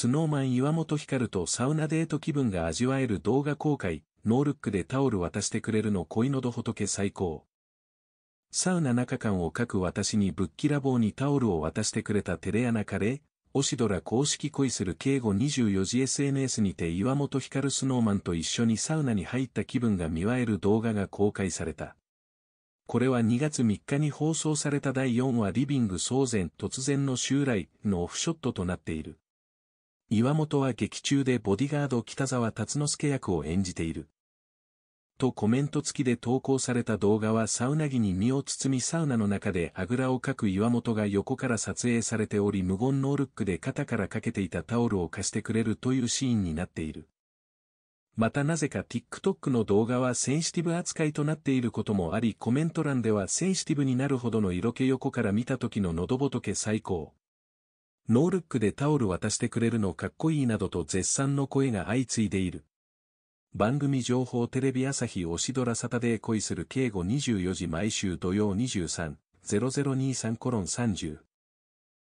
スノーマン岩本光とサウナデート気分が味わえる動画公開、ノールックでタオル渡してくれるの恋のど仏最高。サウナ中間を書く私にぶっきらぼうにタオルを渡してくれたテレアナカレー、オシドラ公式恋する敬語24時 SNS にて岩本光スノーマンと一緒にサウナに入った気分が見わえる動画が公開された。これは2月3日に放送された第4話リビング騒然突然の襲来のオフショットとなっている。岩本は劇中でボディガード北沢達之助役を演じている。とコメント付きで投稿された動画はサウナ着に身を包みサウナの中であぐらをかく岩本が横から撮影されており無言ノールックで肩からかけていたタオルを貸してくれるというシーンになっている。またなぜか TikTok の動画はセンシティブ扱いとなっていることもありコメント欄ではセンシティブになるほどの色気横から見た時の喉仏最高。ノールックでタオル渡してくれるのかっこいいなどと絶賛の声が相次いでいる。番組情報テレビ朝日推しドラサタデー恋する敬語24時毎週土曜23。0023コロン30